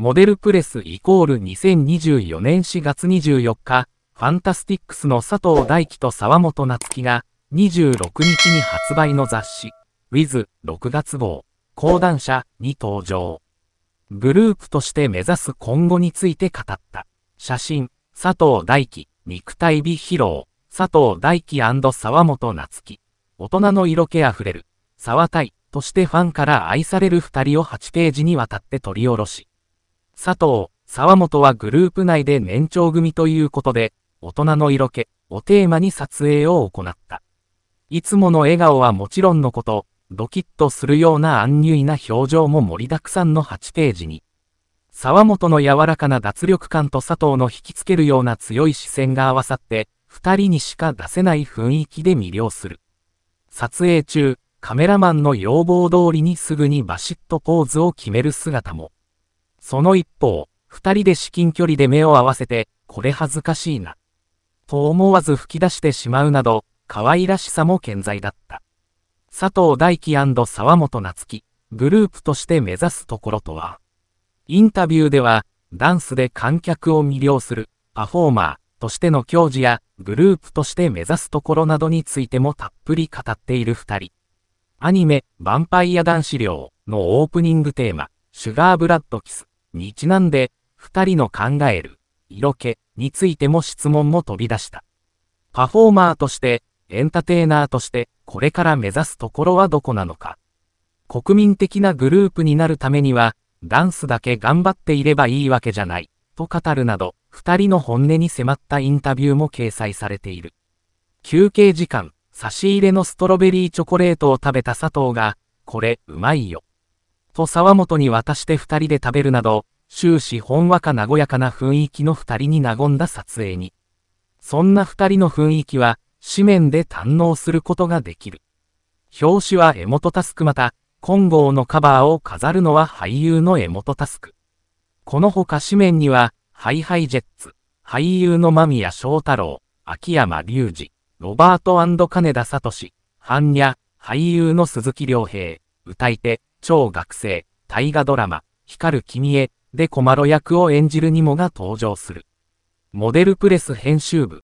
モデルプレスイコール2024年4月24日、ファンタスティックスの佐藤大樹と沢本夏樹が、26日に発売の雑誌、With 6月号、講談社に登場。グループとして目指す今後について語った。写真、佐藤大樹、肉体美披露、佐藤大樹沢本夏樹。大人の色気あふれる、沢対としてファンから愛される二人を8ページにわたって取り下ろし、佐藤、沢本はグループ内で年長組ということで、大人の色気をテーマに撮影を行った。いつもの笑顔はもちろんのこと、ドキッとするような安入な表情も盛りだくさんの8ページに。沢本の柔らかな脱力感と佐藤の引きつけるような強い視線が合わさって、二人にしか出せない雰囲気で魅了する。撮影中、カメラマンの要望通りにすぐにバシッとポーズを決める姿も。その一方、二人で至近距離で目を合わせて、これ恥ずかしいな。と思わず吹き出してしまうなど、可愛らしさも健在だった。佐藤大輝沢本夏樹、グループとして目指すところとは、インタビューでは、ダンスで観客を魅了する、パフォーマーとしての教授や、グループとして目指すところなどについてもたっぷり語っている二人。アニメ、ヴァンパイア男子寮のオープニングテーマ、シュガーブラッドキスにちなんで、二人の考える、色気についても質問も飛び出した。パフォーマーとして、エンターテイナーとして、これから目指すところはどこなのか。国民的なグループになるためには、ダンスだけ頑張っていればいいわけじゃない、と語るなど、二人の本音に迫ったインタビューも掲載されている。休憩時間、差し入れのストロベリーチョコレートを食べた佐藤が、これ、うまいよ。と沢本に渡して二人で食べるなど、終始ほんわか和やかな雰囲気の二人に和んだ撮影に。そんな二人の雰囲気は、紙面で堪能することができる。表紙は江本タスクまた、金剛のカバーを飾るのは俳優の江本タスク。このほか紙面には、ハイハイジェッツ、俳優の間宮祥太郎、秋山隆二、ロバート金田聡、般若、俳優の鈴木良平、歌い手、超学生、大河ドラマ、光る君へ、で小丸役を演じるニモが登場する。モデルプレス編集部、